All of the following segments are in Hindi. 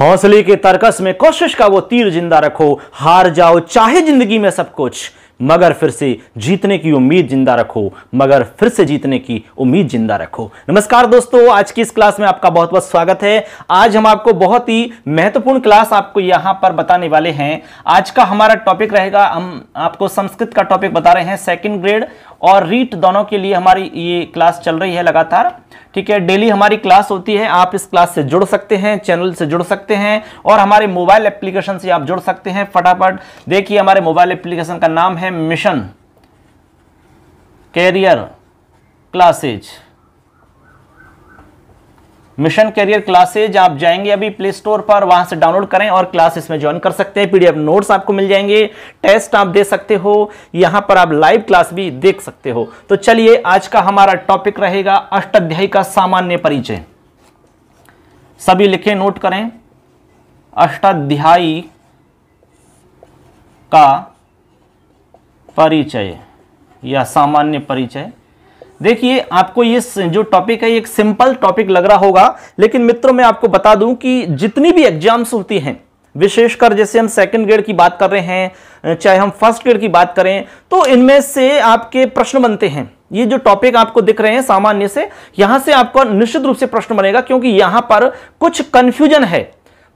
हौसले के तर्कस में कोशिश का वो तीर जिंदा रखो हार जाओ चाहे जिंदगी में सब कुछ मगर फिर से जीतने की उम्मीद जिंदा रखो मगर फिर से जीतने की उम्मीद जिंदा रखो नमस्कार दोस्तों आज की इस क्लास में आपका बहुत बहुत स्वागत है आज हम आपको बहुत ही महत्वपूर्ण क्लास आपको यहां पर बताने वाले हैं आज का हमारा टॉपिक रहेगा हम आपको संस्कृत का टॉपिक बता रहे हैं सेकंड ग्रेड और रीट दोनों के लिए हमारी ये क्लास चल रही है लगातार ठीक है डेली हमारी क्लास होती है आप इस क्लास से जुड़ सकते हैं चैनल से जुड़ सकते हैं और हमारे मोबाइल एप्लीकेशन से आप जुड़ सकते हैं फटाफट देखिए हमारे मोबाइल एप्लीकेशन का नाम है mission career classes mission career classes आप जाएंगे अभी प्ले स्टोर पर वहां से डाउनलोड करें और क्लास इसमें ज्वाइन कर सकते हैं पीडीएफ नोट्स आपको मिल जाएंगे टेस्ट आप दे सकते हो यहां पर आप लाइव क्लास भी देख सकते हो तो चलिए आज का हमारा टॉपिक रहेगा अष्टाध्यायी का सामान्य परिचय सभी लिखे नोट करें अष्टाध्यायी का परिचय या सामान्य परिचय देखिए आपको ये जो टॉपिक है एक सिंपल टॉपिक लग रहा होगा लेकिन मित्रों मैं आपको बता दूं कि जितनी भी एग्जाम्स होती हैं विशेषकर जैसे हम सेकंड ग्रेड की बात कर रहे हैं चाहे हम फर्स्ट ग्रेड की बात करें तो इनमें से आपके प्रश्न बनते हैं ये जो टॉपिक आपको दिख रहे हैं सामान्य से यहां से आपको निश्चित रूप से प्रश्न बनेगा क्योंकि यहां पर कुछ कंफ्यूजन है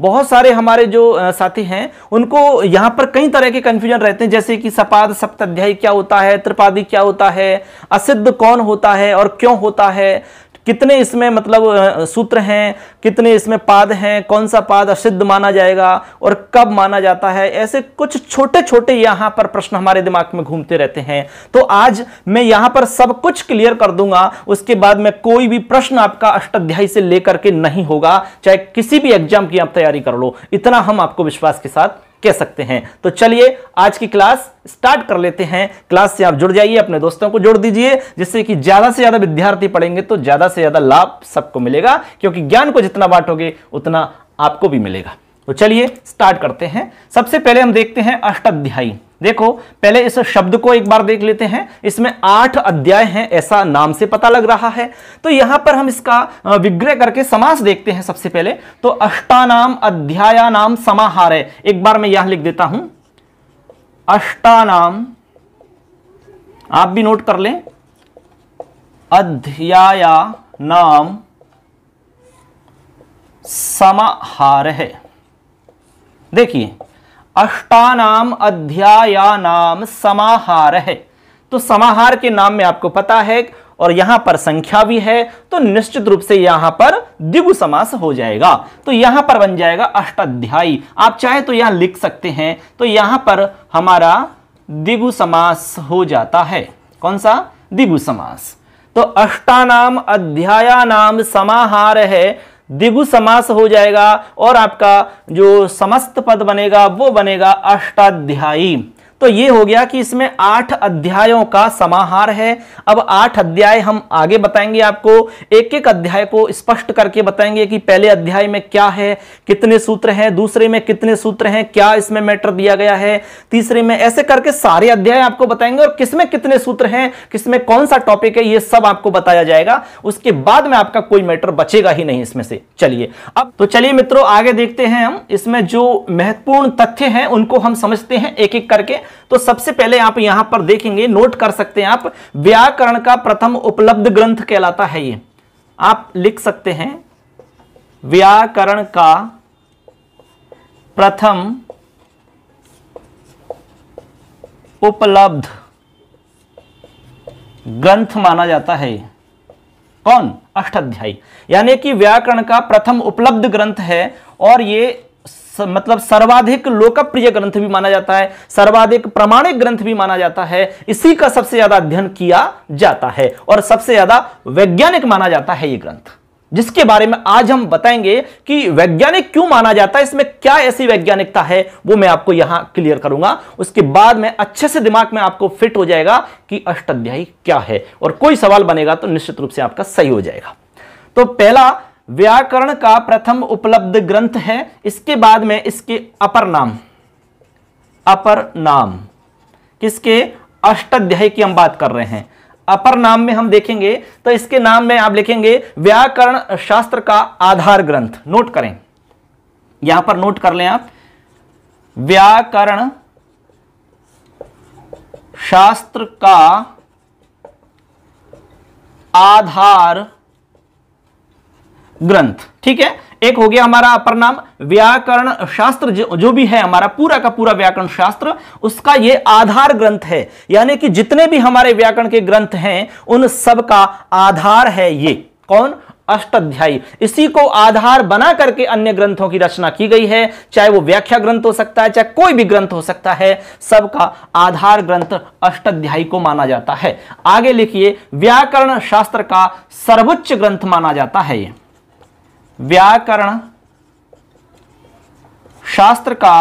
बहुत सारे हमारे जो साथी हैं उनको यहाँ पर कई तरह के कन्फ्यूजन रहते हैं जैसे कि सपाद सप्ताध्यायी क्या होता है त्रिपादी क्या होता है असिद्ध कौन होता है और क्यों होता है कितने इसमें मतलब सूत्र हैं कितने इसमें पाद हैं कौन सा पाद असिद्ध माना जाएगा और कब माना जाता है ऐसे कुछ छोटे छोटे यहां पर प्रश्न हमारे दिमाग में घूमते रहते हैं तो आज मैं यहां पर सब कुछ क्लियर कर दूंगा उसके बाद में कोई भी प्रश्न आपका अष्टाध्यायी से लेकर के नहीं होगा चाहे किसी भी एग्जाम की आप तैयारी कर लो इतना हम आपको विश्वास के साथ कह सकते हैं तो चलिए आज की क्लास स्टार्ट कर लेते हैं क्लास से आप जुड़ जाइए अपने दोस्तों को जोड़ दीजिए जिससे कि ज़्यादा से ज़्यादा विद्यार्थी पढ़ेंगे तो ज़्यादा से ज़्यादा लाभ सबको मिलेगा क्योंकि ज्ञान को जितना बांटोगे उतना आपको भी मिलेगा तो चलिए स्टार्ट करते हैं सबसे पहले हम देखते हैं अष्टाध्यायी देखो पहले इस शब्द को एक बार देख लेते हैं इसमें आठ अध्याय हैं ऐसा नाम से पता लग रहा है तो यहां पर हम इसका विग्रह करके समास देखते हैं सबसे पहले तो अष्टानाम अध्यायानाम समाहार है एक बार मैं यहां लिख देता हूं अष्टानाम आप भी नोट कर लें अध्याया नाम समाहार है देखिए अष्टानाम अध्यायानाम समाहार है तो समाहार के नाम में आपको पता है और यहां पर संख्या भी है तो निश्चित रूप से यहां पर द्विगु समास हो जाएगा तो यहां पर बन जाएगा अष्टाध्यायी आप चाहे तो यहां लिख सकते हैं तो यहां पर हमारा द्विगु समास हो जाता है कौन सा द्विगु समास तो अष्टानाम अध्यायानाम समाहार है द्विगु समास हो जाएगा और आपका जो समस्त पद बनेगा वो बनेगा अष्टाध्यायी तो ये हो गया कि इसमें आठ अध्यायों का समाहार है अब आठ अध्याय हम आगे बताएंगे आपको एक एक अध्याय को स्पष्ट करके बताएंगे कि पहले अध्याय में क्या है कितने सूत्र हैं दूसरे में कितने सूत्र हैं क्या इसमें मैटर दिया गया है तीसरे में ऐसे करके सारे अध्याय आपको बताएंगे और किसमें कितने सूत्र हैं किसमें कौन सा टॉपिक है ये सब आपको बताया जाएगा उसके बाद में आपका कोई मैटर बचेगा ही नहीं इसमें से चलिए अब तो चलिए मित्रों आगे देखते हैं हम इसमें जो महत्वपूर्ण तथ्य हैं उनको हम समझते हैं एक एक करके तो सबसे पहले आप यहां पर देखेंगे नोट कर सकते हैं आप व्याकरण का प्रथम उपलब्ध ग्रंथ कहलाता है ये आप लिख सकते हैं व्याकरण का प्रथम उपलब्ध ग्रंथ माना जाता है कौन अष्टाध्यायी यानी कि व्याकरण का प्रथम उपलब्ध ग्रंथ है और ये मतलब सर्वाधिक लोकप्रिय ग्रंथ भी माना जाता है सर्वाधिक प्रमाणिक ग्रंथ भी माना जाता है इसी का सबसे ज्यादा अध्ययन किया जाता है और सबसे ज्यादा वैज्ञानिक माना जाता है ये ग्रंथ जिसके बारे में आज हम बताएंगे कि वैज्ञानिक क्यों माना जाता है इसमें क्या ऐसी वैज्ञानिकता है वो मैं आपको यहां क्लियर करूंगा उसके बाद में अच्छे से दिमाग में आपको फिट हो जाएगा कि अष्टाध्यायी क्या है और कोई सवाल बनेगा तो निश्चित रूप से आपका सही हो जाएगा तो पहला व्याकरण का प्रथम उपलब्ध ग्रंथ है इसके बाद में इसके अपर नाम अपर नाम किसके अष्टाध्याय की हम बात कर रहे हैं अपर नाम में हम देखेंगे तो इसके नाम में आप लिखेंगे व्याकरण शास्त्र का आधार ग्रंथ नोट करें यहां पर नोट कर लें आप व्याकरण शास्त्र का आधार ग्रंथ ठीक है एक हो गया हमारा अपर नाम व्याकरण शास्त्र जो, जो भी है हमारा पूरा का पूरा व्याकरण शास्त्र उसका ये आधार ग्रंथ है यानी कि जितने भी हमारे व्याकरण के ग्रंथ हैं उन सब का आधार है ये कौन अष्टाध्यायी इसी को आधार बना करके अन्य ग्रंथों की रचना की गई है चाहे वो व्याख्या ग्रंथ हो सकता है चाहे कोई भी ग्रंथ हो सकता है सबका आधार ग्रंथ अष्टाध्यायी को माना जाता है आगे लिखिए व्याकरण शास्त्र का सर्वोच्च ग्रंथ माना जाता है व्याकरण शास्त्र का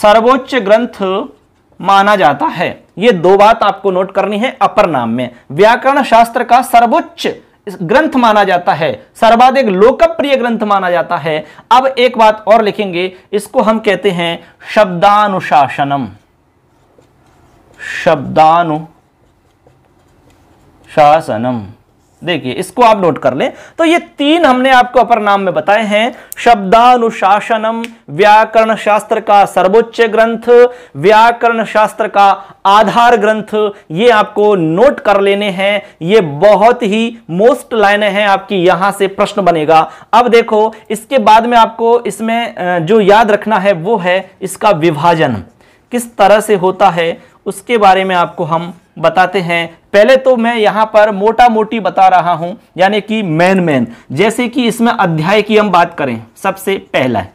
सर्वोच्च ग्रंथ माना जाता है ये दो बात आपको नोट करनी है अपर नाम में व्याकरण शास्त्र का सर्वोच्च ग्रंथ माना जाता है सर्वाधिक लोकप्रिय ग्रंथ माना जाता है अब एक बात और लिखेंगे इसको हम कहते हैं शब्दानुशासनम शब्दानुशासनम देखिए इसको आप नोट कर लें तो ये तीन हमने आपको अपर नाम में बताए हैं शब्दानुशासनम व्याकरण शास्त्र का सर्वोच्च ग्रंथ व्याकरण शास्त्र का आधार ग्रंथ ये आपको नोट कर लेने हैं ये बहुत ही मोस्ट लाइन है आपकी यहां से प्रश्न बनेगा अब देखो इसके बाद में आपको इसमें जो याद रखना है वो है इसका विभाजन किस तरह से होता है उसके बारे में आपको हम बताते हैं पहले तो मैं यहां पर मोटा मोटी बता रहा हूं यानी कि मैन मैन जैसे कि इसमें अध्याय की हम बात करें सबसे पहला है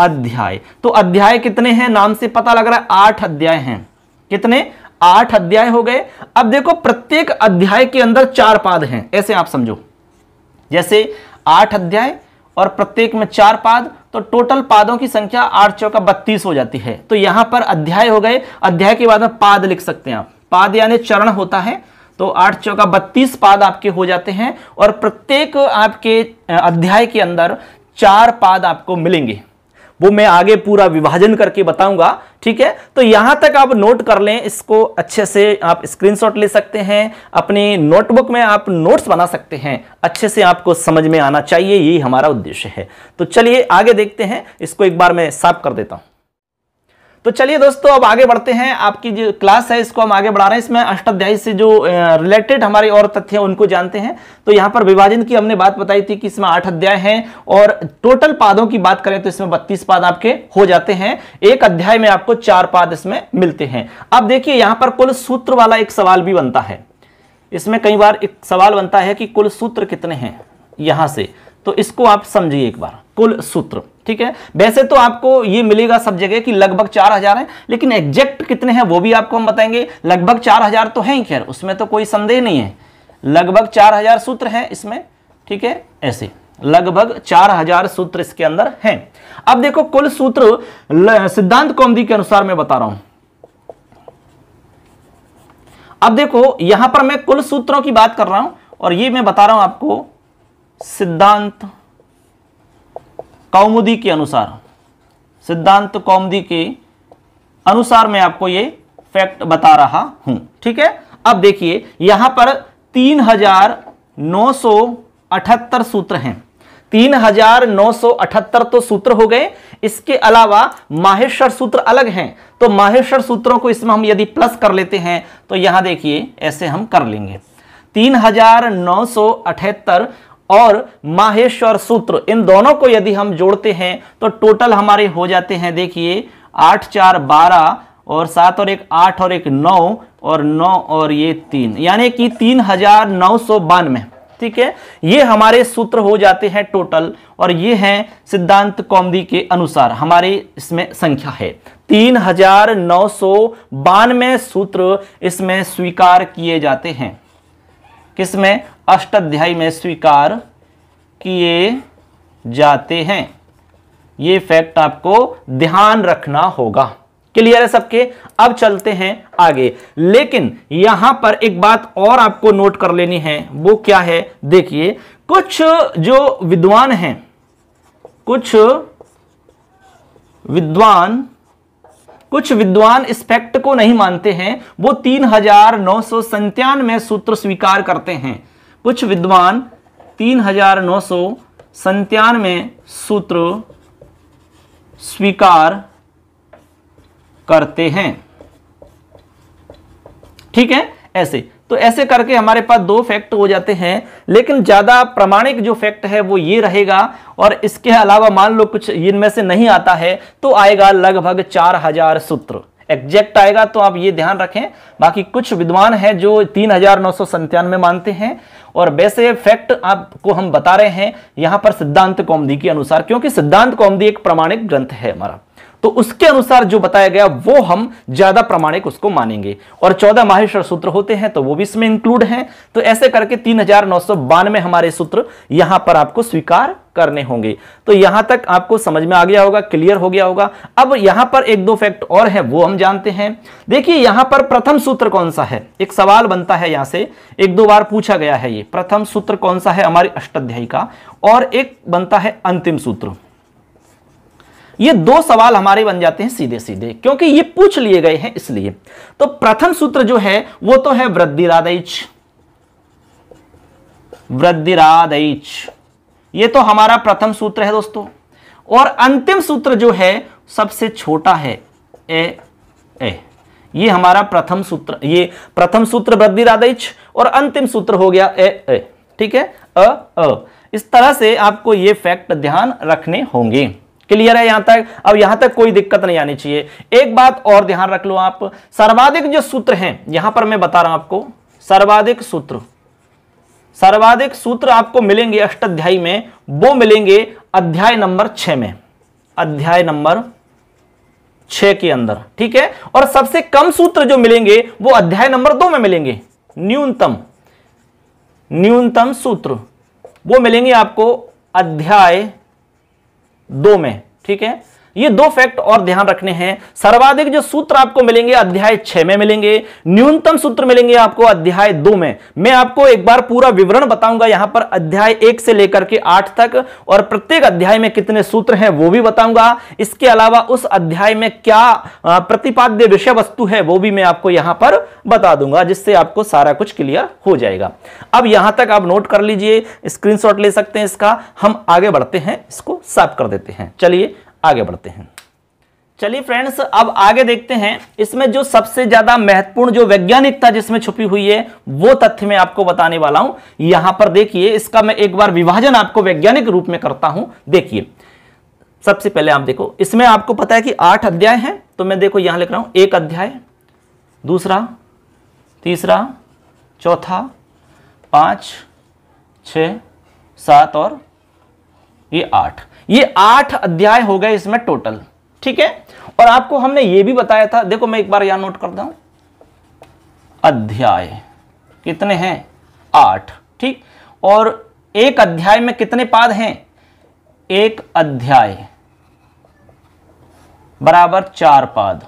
अध्याय तो अध्याय कितने हैं नाम से पता लग रहा है आठ अध्याय हैं कितने आठ अध्याय हो गए अब देखो प्रत्येक अध्याय के अंदर चार पाद हैं ऐसे आप समझो जैसे आठ अध्याय और प्रत्येक में चार पाद तो टोटल पादों की संख्या आठ चौका बत्तीस हो जाती है तो यहां पर अध्याय हो गए अध्याय के बाद में पाद लिख सकते हैं आप पाद यानी चरण होता है तो आठ चौका बत्तीस पाद आपके हो जाते हैं और प्रत्येक आपके अध्याय के अंदर चार पाद आपको मिलेंगे वो मैं आगे पूरा विभाजन करके बताऊंगा ठीक है तो यहां तक आप नोट कर लें इसको अच्छे से आप स्क्रीनशॉट ले सकते हैं अपने नोटबुक में आप नोट्स बना सकते हैं अच्छे से आपको समझ में आना चाहिए यही हमारा उद्देश्य है तो चलिए आगे देखते हैं इसको एक बार मैं साफ कर देता हूं तो चलिए दोस्तों अब आगे बढ़ते हैं आपकी जो क्लास है इसको हम आगे बढ़ा रहे हैं इसमें अष्टाध्यायी से जो रिलेटेड हमारे और तथ्य हैं उनको जानते हैं तो यहाँ पर विभाजन की हमने बात बताई थी कि इसमें आठ अध्याय हैं और टोटल पादों की बात करें तो इसमें बत्तीस पाद आपके हो जाते हैं एक अध्याय में आपको चार पाद इसमें मिलते हैं अब देखिए यहाँ पर कुल सूत्र वाला एक सवाल भी बनता है इसमें कई बार एक सवाल बनता है कि कुल सूत्र कितने हैं यहाँ से तो इसको आप समझिए एक बार कुल सूत्र ठीक है वैसे तो आपको ये मिलेगा सब जगह कि लगभग चार हजार है लेकिन एग्जैक्ट कितने हैं वो भी आपको हम बताएंगे लगभग चार हजार तो ही खैर उसमें तो कोई संदेह नहीं है लगभग चार हजार सूत्र हैं इसमें ठीक है ऐसे लगभग चार हजार सूत्र इसके अंदर हैं अब देखो कुल सूत्र सिद्धांत कौमदी के अनुसार मैं बता रहा हूं अब देखो यहां पर मैं कुल सूत्रों की बात कर रहा हूं और ये मैं बता रहा हूं आपको सिद्धांत कौमुदी के अनुसार सिद्धांत कौमुदी के अनुसार मैं आपको ये फैक्ट बता रहा हूं ठीक है अब देखिए यहां पर तीन हजार नौ सौ अठहत्तर सूत्र हैं तीन हजार नौ सौ अठहत्तर तो सूत्र हो गए इसके अलावा माहेश्वर सूत्र अलग हैं तो माहेश्वर सूत्रों को इसमें हम यदि प्लस कर लेते हैं तो यहां देखिए ऐसे हम कर लेंगे तीन हजार नौ सौ अठहत्तर और माहेश्वर सूत्र इन दोनों को यदि हम जोड़ते हैं तो टोटल हमारे हो जाते हैं देखिए आठ चार बारह और सात और एक आठ और एक नौ और नौ और ये तीन यानी कि तीन हजार नौ सौ बानवे ठीक है ये हमारे सूत्र हो जाते हैं टोटल और ये हैं सिद्धांत कौमदी के अनुसार हमारे इसमें संख्या है तीन हजार नौ सौ बानवे सूत्र इसमें स्वीकार किए जाते हैं किसमें अष्टाध्यायी में स्वीकार किए जाते हैं ये फैक्ट आपको ध्यान रखना होगा क्लियर है सबके अब चलते हैं आगे लेकिन यहां पर एक बात और आपको नोट कर लेनी है वो क्या है देखिए कुछ जो विद्वान हैं कुछ विद्वान कुछ विद्वान इस फैक्ट को नहीं मानते हैं वो तीन हजार नौ सौ सूत्र स्वीकार करते हैं कुछ विद्वान तीन हजार नौ सौ संतानवे सूत्र स्वीकार करते हैं ठीक है ऐसे तो ऐसे करके हमारे पास दो फैक्ट हो जाते हैं लेकिन ज़्यादा प्रमाणिक जो फैक्ट है वो ये रहेगा और इसके अलावा मान लो कुछ इनमें से नहीं आता है तो आएगा लगभग चार हजार सूत्र एग्जैक्ट आएगा तो आप ये ध्यान रखें बाकी कुछ विद्वान हैं जो तीन हजार नौ सौ संतानवे मानते हैं और वैसे फैक्ट आपको हम बता रहे हैं यहां पर सिद्धांत कौमदी के अनुसार क्योंकि सिद्धांत कौमदी एक प्रमाणिक ग्रंथ है हमारा तो उसके अनुसार जो बताया गया वो हम ज्यादा प्रमाणिक उसको मानेंगे और चौदह माहेश्वर सूत्र होते हैं तो वो भी इसमें इंक्लूड हैं तो ऐसे करके तीन हजार नौ सौ बानवे हमारे सूत्र यहां पर आपको स्वीकार करने होंगे तो यहां तक आपको समझ में आ गया होगा क्लियर हो गया होगा अब यहां पर एक दो फैक्ट और है वो हम जानते हैं देखिए यहां पर प्रथम सूत्र कौन सा है एक सवाल बनता है यहां से एक दो बार पूछा गया है ये प्रथम सूत्र कौन सा है हमारी अष्टाध्यायी का और एक बनता है अंतिम सूत्र ये दो सवाल हमारे बन जाते हैं सीधे सीधे क्योंकि ये पूछ लिए गए हैं इसलिए तो प्रथम सूत्र जो है वो तो है वृद्धिरादैच वृद्धिरादैच ये तो हमारा प्रथम सूत्र है दोस्तों और अंतिम सूत्र जो है सबसे छोटा है ए ए ये हमारा प्रथम सूत्र ये प्रथम सूत्र वृद्धिरादैच और अंतिम सूत्र हो गया ए ए ठीक है अ अ इस तरह से आपको ये फैक्ट ध्यान रखने होंगे क्लियर है यहां तक अब यहां तक कोई दिक्कत नहीं आनी चाहिए एक बात और ध्यान रख लो आप सर्वाधिक जो सूत्र हैं यहां पर मैं बता रहा हूं आपको सर्वाधिक सूत्र सर्वाधिक सूत्र आपको मिलेंगे अष्टाध्यायी में वो मिलेंगे अध्याय नंबर छ में अध्याय नंबर छ के अंदर ठीक है और सबसे कम सूत्र जो मिलेंगे वो अध्याय नंबर दो में मिलेंगे न्यूनतम न्यूनतम सूत्र वो मिलेंगे आपको अध्याय दो में ठीक है ये दो फैक्ट और ध्यान रखने हैं सर्वाधिक जो सूत्र आपको मिलेंगे अध्याय छह में मिलेंगे न्यूनतम सूत्र मिलेंगे आपको अध्याय दो में मैं आपको एक बार पूरा विवरण बताऊंगा यहां पर अध्याय एक से लेकर के आठ तक और प्रत्येक अध्याय में कितने सूत्र हैं वो भी बताऊंगा इसके अलावा उस अध्याय में क्या प्रतिपाद्य विषय वस्तु है वो भी मैं आपको यहां पर बता दूंगा जिससे आपको सारा कुछ क्लियर हो जाएगा अब यहां तक आप नोट कर लीजिए स्क्रीनशॉट ले सकते हैं इसका हम आगे बढ़ते हैं इसको साफ कर देते हैं चलिए आगे बढ़ते हैं चलिए फ्रेंड्स अब आगे देखते हैं इसमें जो सबसे ज्यादा महत्वपूर्ण जो वैज्ञानिकता जिसमें छुपी हुई है वो तथ्य मैं आपको बताने वाला हूं यहां पर देखिए इसका मैं एक बार विभाजन आपको वैज्ञानिक रूप में करता हूं देखिए सबसे पहले आप देखो इसमें आपको पता है कि आठ अध्याय हैं तो मैं देखो यहां लिख रहा हूं एक अध्याय दूसरा तीसरा चौथा पांच छ सात और ये आठ ये आठ अध्याय हो गए इसमें टोटल ठीक है और आपको हमने ये भी बताया था देखो मैं एक बार यहां नोट करता हूं अध्याय कितने हैं आठ ठीक और एक अध्याय में कितने पाद हैं एक अध्याय बराबर चार पाद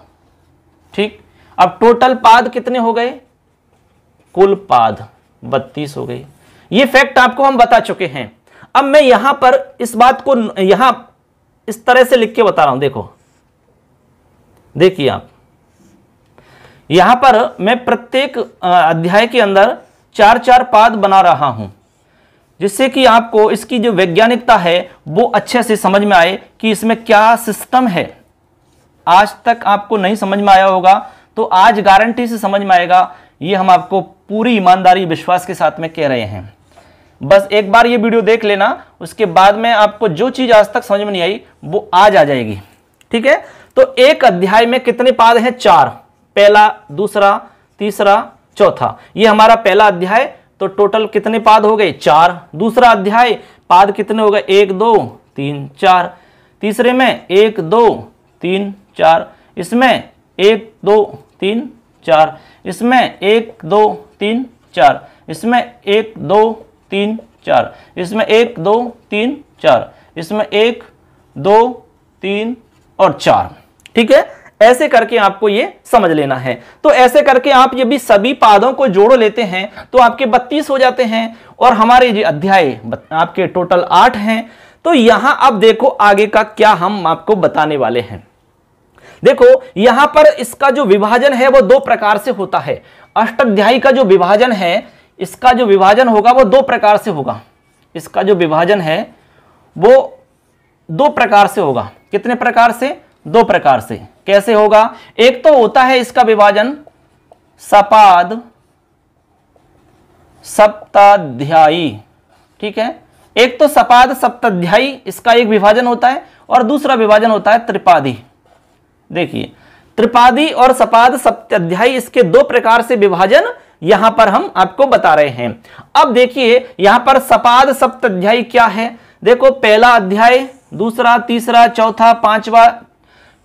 ठीक अब टोटल पाद कितने हो गए कुल पाद बत्तीस हो गए ये फैक्ट आपको हम बता चुके हैं अब मैं यहां पर इस बात को यहां इस तरह से लिख के बता रहा हूं देखो देखिए आप यहां पर मैं प्रत्येक अध्याय के अंदर चार चार पाद बना रहा हूं जिससे कि आपको इसकी जो वैज्ञानिकता है वो अच्छे से समझ में आए कि इसमें क्या सिस्टम है आज तक आपको नहीं समझ में आया होगा तो आज गारंटी से समझ में आएगा ये हम आपको पूरी ईमानदारी विश्वास के साथ में कह रहे हैं बस एक बार ये वीडियो देख लेना उसके बाद में आपको जो चीज़ आज तक समझ में नहीं आई वो आज आ जाएगी ठीक है तो एक अध्याय में कितने पाद हैं चार पहला दूसरा तीसरा चौथा ये हमारा पहला अध्याय तो टोटल कितने पाद हो गए चार दूसरा अध्याय पाद कितने हो गए एक दो तीन चार तीसरे में एक दो तीन चार इसमें एक दो तीन चार इसमें एक दो तीन चार इसमें एक दो तीन चार इसमें एक दो तीन चार इसमें एक दो तीन और चार ठीक है ऐसे करके आपको ये समझ लेना है तो ऐसे करके आप ये भी सभी पादों को जोड़ लेते हैं तो आपके बत्तीस हो जाते हैं और हमारे जो अध्याय आपके टोटल आठ हैं तो यहां अब देखो आगे का क्या हम आपको बताने वाले हैं देखो यहां पर इसका जो विभाजन है वो दो प्रकार से होता है अष्टाध्यायी का जो विभाजन है इसका जो विभाजन होगा वो दो प्रकार से होगा इसका जो विभाजन है वो दो प्रकार से होगा कितने प्रकार से दो प्रकार से कैसे होगा एक तो होता है इसका विभाजन सपाद सप्ताध्यायी ठीक है एक तो सपाद सप्ताध्यायी इसका एक विभाजन होता है और दूसरा विभाजन होता है त्रिपादी देखिए त्रिपादी और सपाद सप्ताध्यायी इसके दो प्रकार से विभाजन यहां पर हम आपको बता रहे हैं अब देखिए यहां पर सपाद सप्त अध्याय क्या है देखो पहला अध्याय दूसरा तीसरा चौथा पांचवा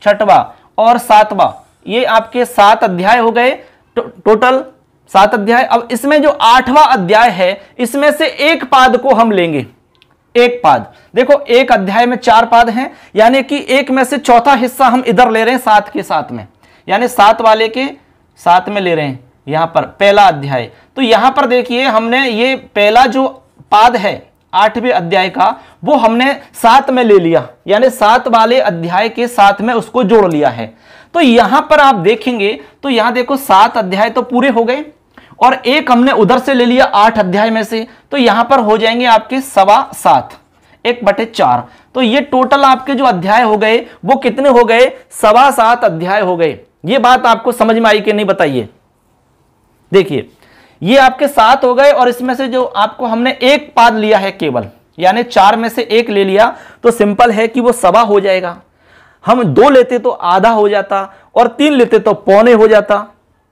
छठवा और सातवा ये आपके सात अध्याय हो गए टो, टोटल सात अध्याय अब इसमें जो आठवा अध्याय है इसमें से एक पाद को हम लेंगे एक पाद देखो एक अध्याय में चार पाद हैं यानी कि एक में से चौथा हिस्सा हम इधर ले रहे हैं सात के साथ में यानी सात वाले के साथ में ले रहे हैं यहां पर पहला अध्याय तो यहां पर देखिए हमने ये पहला जो पाद है आठवें अध्याय का वो हमने सात में ले लिया यानी सात वाले अध्याय के साथ में उसको जोड़ लिया है तो यहां पर आप देखेंगे तो यहां देखो सात अध्याय तो पूरे हो गए और एक हमने उधर से ले लिया आठ अध्याय में से तो यहां पर हो जाएंगे आपके सवा सात एक बटे चार तो ये टोटल आपके जो अध्याय हो गए वो कितने हो गए सवा सात अध्याय हो गए ये बात आपको समझ में आई कि नहीं बताइए देखिए ये आपके सात हो गए और इसमें से जो आपको हमने एक पाद लिया है केवल यानी चार में से एक ले लिया तो सिंपल है कि वो सवा हो जाएगा हम दो लेते तो आधा हो जाता और तीन लेते तो पौने हो जाता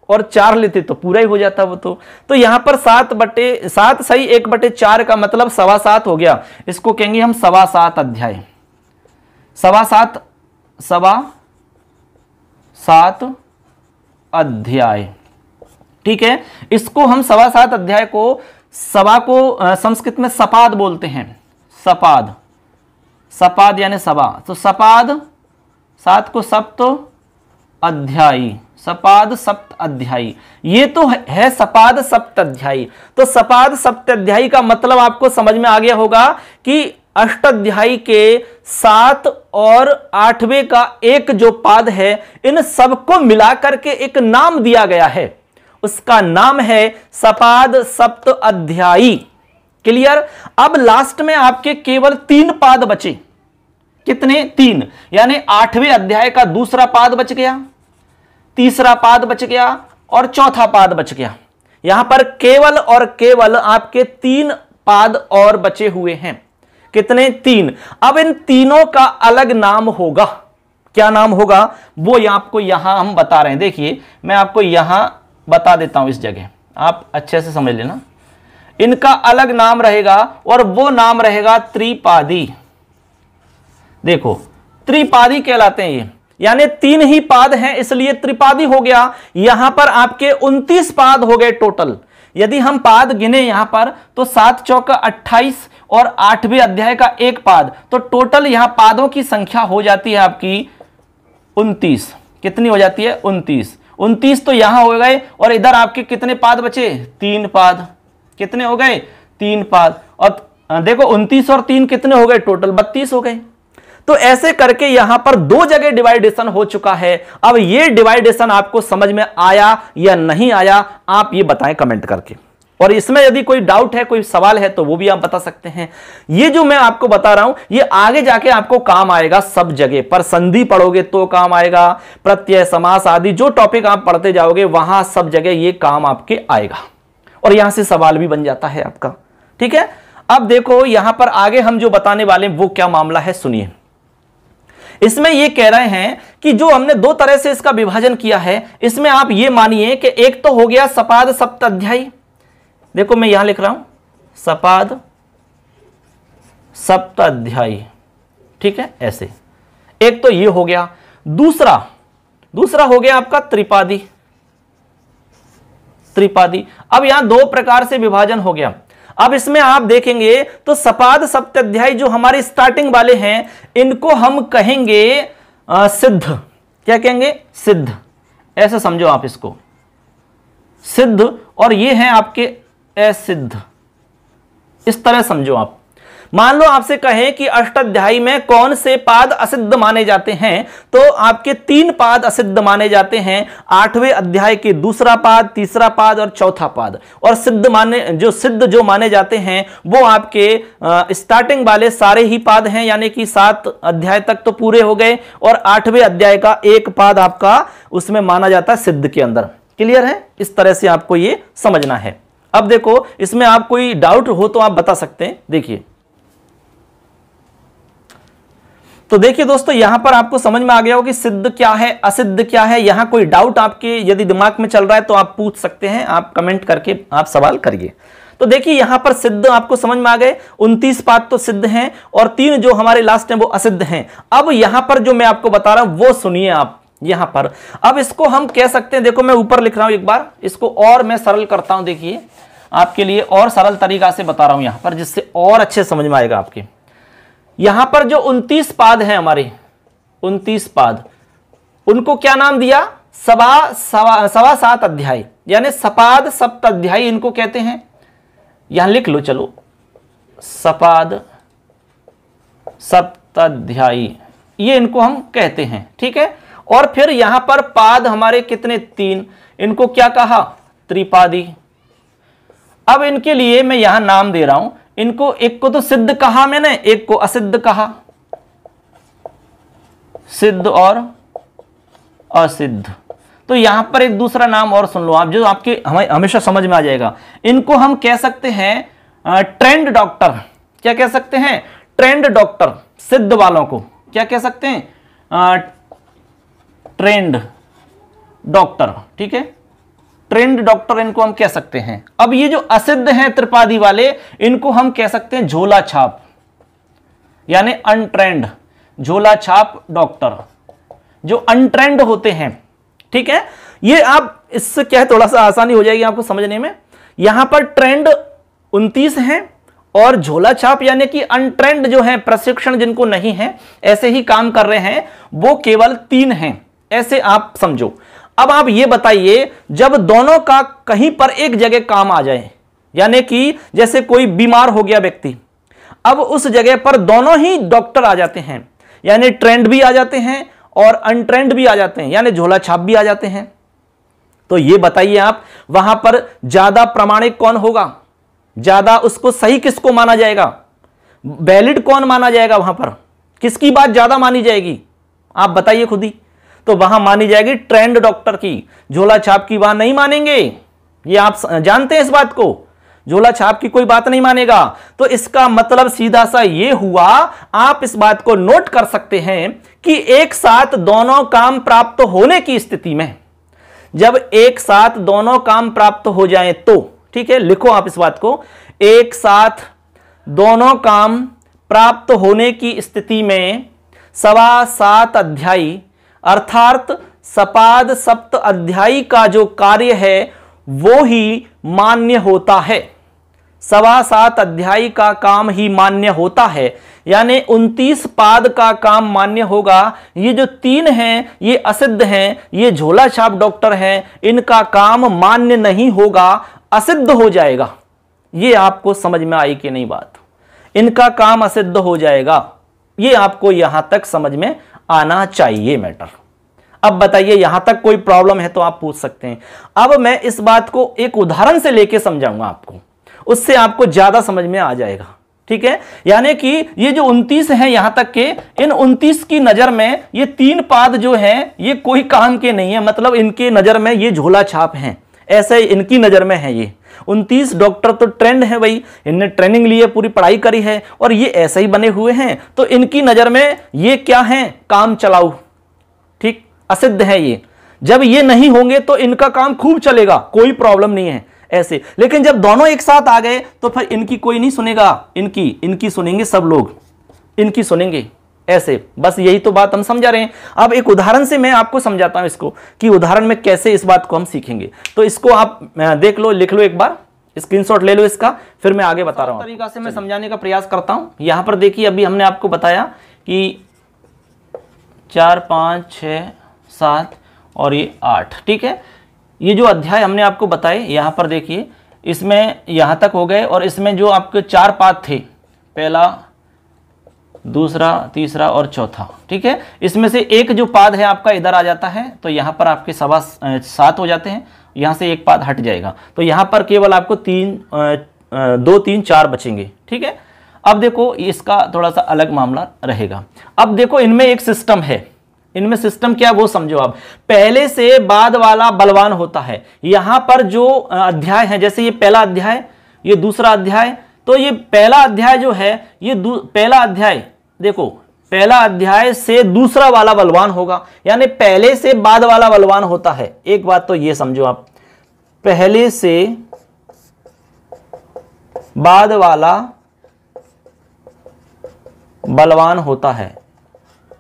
और चार लेते तो पूरा ही हो जाता वो तो तो यहां पर सात बटे सात सही एक बटे चार का मतलब सवा सात हो गया इसको कहेंगे हम सवा सात अध्याय सवा सात सवा सात अध्याय ठीक है इसको हम सवा सात अध्याय को सवा को संस्कृत में सपाद बोलते हैं सपाद सपाद यानी सवा तो सपाद सात को सप्त तो अध्यायी सपाद सप्त अध्यायी ये तो है सपाद सप्त अध्यायी तो सपाद सप्त अध्यायी का मतलब आपको समझ में आ गया होगा कि अष्टाध्यायी के सात और आठवें का एक जो पाद है इन सबको मिलाकर के एक नाम दिया गया है उसका नाम है सपाद सप्त अध्यायी क्लियर अब लास्ट में आपके केवल तीन पाद बचे कितने तीन यानी आठवें अध्याय का दूसरा पाद बच गया तीसरा पाद बच गया और चौथा पाद बच गया यहां पर केवल और केवल आपके तीन पाद और बचे हुए हैं कितने तीन अब इन तीनों का अलग नाम होगा क्या नाम होगा वो आपको यहां हम बता रहे हैं देखिए मैं आपको यहां बता देता हूं इस जगह आप अच्छे से समझ लेना इनका अलग नाम रहेगा और वो नाम रहेगा त्रिपादी देखो त्रिपादी कहलाते हैं ये यानी तीन ही पाद हैं इसलिए त्रिपादी हो गया यहां पर आपके 29 पाद हो गए टोटल यदि हम पाद गिने यहां पर तो सात चौका अट्ठाईस और आठवें अध्याय का एक पाद तो टोटल यहां पादों की संख्या हो जाती है आपकी उन्तीस कितनी हो जाती है उनतीस उनतीस तो यहां हो गए और इधर आपके कितने पाद बचे तीन पाद कितने हो गए तीन पाद और देखो उनतीस और तीन कितने हो गए टोटल बत्तीस हो गए तो ऐसे करके यहां पर दो जगह डिवाइडेशन हो चुका है अब ये डिवाइडेशन आपको समझ में आया या नहीं आया आप ये बताएं कमेंट करके और इसमें यदि कोई डाउट है कोई सवाल है तो वो भी आप बता सकते हैं ये जो मैं आपको बता रहा हूं ये आगे जाके आपको काम आएगा सब जगह पर संधि पढ़ोगे तो काम आएगा प्रत्यय समास आदि जो टॉपिक आप पढ़ते जाओगे वहां सब जगह ये काम आपके आएगा और यहां से सवाल भी बन जाता है आपका ठीक है अब देखो यहां पर आगे हम जो बताने वाले वो क्या मामला है सुनिए इसमें ये कह रहे हैं कि जो हमने दो तरह से इसका विभाजन किया है इसमें आप ये मानिए कि एक तो हो गया सपाद सप्ताध्यायी देखो मैं यहां लिख रहा हूं सपाद सप्ताध्यायी ठीक है ऐसे एक तो ये हो गया दूसरा दूसरा हो गया आपका त्रिपादी त्रिपादी अब यहां दो प्रकार से विभाजन हो गया अब इसमें आप देखेंगे तो सपाद सप्ताध्यायी जो हमारे स्टार्टिंग वाले हैं इनको हम कहेंगे आ, सिद्ध क्या कहेंगे सिद्ध ऐसे समझो आप इसको सिद्ध और ये हैं आपके असिद्ध इस तरह समझो आप मान लो आपसे कहें कि अष्टाध्यायी में कौन से पाद असिद्ध माने जाते हैं तो आपके तीन पाद असिद्ध माने जाते हैं आठवें अध्याय के दूसरा पाद तीसरा पाद और चौथा पाद और सिद्ध माने जो सिद्ध जो माने जाते हैं वो आपके स्टार्टिंग वाले सारे ही पाद हैं यानी कि सात अध्याय तक तो पूरे हो गए और आठवें अध्याय का एक पाद आपका उसमें माना जाता है सिद्ध के अंदर क्लियर है इस तरह से आपको ये समझना है अब देखो इसमें आप कोई डाउट हो तो आप बता सकते हैं देखिए तो देखिए दोस्तों यहां पर आपको समझ में आ गया हो कि सिद्ध क्या है असिद्ध क्या है यहां कोई डाउट आपके यदि दिमाग में चल रहा है तो आप पूछ सकते हैं आप कमेंट करके आप सवाल करिए तो देखिए यहां पर सिद्ध आपको समझ में आ गए उनतीस पात तो सिद्ध हैं और तीन जो हमारे लास्ट हैं वो असिद्ध हैं अब यहां पर जो मैं आपको बता रहा हूं वो सुनिए आप यहां पर अब इसको हम कह सकते हैं देखो मैं ऊपर लिख रहा हूं एक बार इसको और मैं सरल करता हूं देखिए आपके लिए और सरल तरीका से बता रहा हूं यहां पर जिससे और अच्छे समझ में आएगा आपके यहां पर जो उनतीस पाद हैं हमारे उनतीस पाद उनको क्या नाम दिया सवा सवा सवा सात अध्याय यानी सपाद सप्त अध्याय इनको कहते हैं यहां लिख लो चलो सपाद सप्ताध्यायी ये इनको हम कहते हैं ठीक है और फिर यहां पर पाद हमारे कितने तीन इनको क्या कहा त्रिपादी अब इनके लिए मैं यहां नाम दे रहा हूं इनको एक को तो सिद्ध कहा मैंने एक को असिद्ध कहा सिद्ध और असिद्ध तो यहां पर एक दूसरा नाम और सुन लो आप जो आपके हमें हमेशा समझ में आ जाएगा इनको हम कह सकते हैं ट्रेंड डॉक्टर क्या कह सकते हैं ट्रेंड डॉक्टर सिद्ध वालों को क्या कह सकते हैं ट्रेंड डॉक्टर ठीक है ट्रेंड डॉक्टर इनको हम कह सकते हैं अब ये जो असिद्ध हैं त्रिपादी वाले इनको हम कह सकते हैं झोला छाप यानी अनट्रेंड झोला छाप डॉक्टर जो अनट्रेंड होते हैं ठीक है ये आप इससे क्या है थोड़ा सा आसानी हो जाएगी आपको समझने में यहां पर ट्रेंड उन्तीस हैं और झोला छाप यानी कि अनट्रेंड जो है प्रशिक्षण जिनको नहीं है ऐसे ही काम कर रहे हैं वो केवल तीन हैं ऐसे आप समझो अब आप ये बताइए जब दोनों का कहीं पर एक जगह काम आ जाए यानी कि जैसे कोई बीमार हो गया व्यक्ति अब उस जगह पर दोनों ही डॉक्टर आ जाते हैं यानी ट्रेंड भी आ जाते हैं और अनट्रेंड भी आ जाते हैं यानी झोला छाप भी आ जाते हैं तो ये बताइए आप वहां पर ज्यादा प्रमाणिक कौन होगा ज्यादा उसको सही किसको माना जाएगा वैलिड कौन माना जाएगा वहां पर किसकी बात ज्यादा मानी जाएगी आप बताइए खुद ही तो वहां मानी जाएगी ट्रेंड डॉक्टर की झोला छाप की वहां नहीं मानेंगे ये आप जानते हैं इस बात को झोला छाप की कोई बात नहीं मानेगा तो इसका मतलब सीधा सा ये हुआ आप इस बात को नोट कर सकते हैं कि एक साथ दोनों काम प्राप्त होने की स्थिति में जब एक साथ दोनों काम प्राप्त हो जाए तो ठीक है लिखो आप इस बात को एक साथ दोनों काम प्राप्त होने की स्थिति में सवा सात अध्यायी अर्थात सपाद सप्त अध्यायी का जो कार्य है वो ही मान्य होता है सवा सात अध्यायी का काम ही मान्य होता है यानी उनतीस पाद का काम मान्य होगा ये जो तीन हैं ये असिद्ध हैं ये झोला छाप डॉक्टर हैं इनका काम मान्य नहीं होगा असिद्ध हो जाएगा ये आपको समझ में आई कि नहीं बात इनका काम असिद्ध हो जाएगा ये आपको यहां तक समझ में आना चाहिए मैटर अब बताइए यहां तक कोई प्रॉब्लम है तो आप पूछ सकते हैं अब मैं इस बात को एक उदाहरण से लेके समझाऊंगा आपको उससे आपको ज्यादा समझ में आ जाएगा ठीक है यानी कि ये जो 29 हैं यहां तक के इन 29 की नजर में ये तीन पाद जो हैं ये कोई काम के नहीं है मतलब इनके नजर में ये झोला छाप हैं ऐसे इनकी नजर में है ये उनतीस डॉक्टर तो ट्रेंड है भाई इनने ट्रेनिंग ली है पूरी पढ़ाई करी है और ये ऐसे ही बने हुए हैं तो इनकी नज़र में ये क्या है काम चलाऊ ठीक असिद्ध है ये जब ये नहीं होंगे तो इनका काम खूब चलेगा कोई प्रॉब्लम नहीं है ऐसे लेकिन जब दोनों एक साथ आ गए तो फिर इनकी कोई नहीं सुनेगा इनकी इनकी सुनेंगे सब लोग इनकी सुनेंगे ऐसे बस यही तो बात हम समझा रहे हैं अब एक उदाहरण से मैं आपको समझाता हूं इसको कि उदाहरण में कैसे इस बात को हम सीखेंगे तो इसको आप देख लो लिख लो एक बार स्क्रीनशॉट ले लो इसका फिर मैं आगे बता रहा हूं तरीका से मैं समझाने का प्रयास करता हूं यहां पर देखिए अभी हमने आपको बताया कि चार पांच छ सात और ये आठ ठीक है ये जो अध्याय हमने आपको बताए यहां पर देखिए इसमें यहां तक हो गए और इसमें जो आपके चार पात थे पहला दूसरा तीसरा और चौथा ठीक है इसमें से एक जो पाद है आपका इधर आ जाता है तो यहाँ पर आपके सवा सात हो जाते हैं यहाँ से एक पाद हट जाएगा तो यहाँ पर केवल आपको तीन दो तीन चार बचेंगे ठीक है अब देखो इसका थोड़ा सा अलग मामला रहेगा अब देखो इनमें एक सिस्टम है इनमें सिस्टम क्या वो समझो आप पहले से बाद वाला बलवान होता है यहां पर जो अध्याय है जैसे ये पहला अध्याय ये दूसरा अध्याय तो ये पहला अध्याय जो है ये पहला अध्याय देखो पहला अध्याय से दूसरा वाला बलवान होगा यानी पहले से बाद वाला बलवान होता है एक बात तो ये समझो आप पहले से बाद वाला बलवान होता है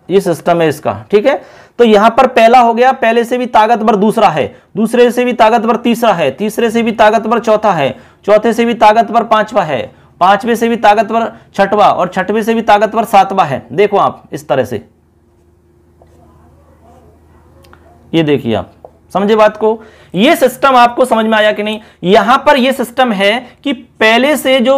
ये सिस्टम है इसका ठीक है तो यहां पर पहला हो गया पहले से भी ताकतवर दूसरा है दूसरे से भी ताकतवर तीसरा है तीसरे से भी ताकतवर चौथा है चौथे से भी ताकतवर पांचवा है पांचवे से भी ताकतवर छठवा और छठवे से भी ताकतवर सातवा है देखो आप इस तरह से ये देखिए आप समझे बात को ये सिस्टम आपको समझ में आया कि नहीं यहां पर ये सिस्टम है कि पहले से जो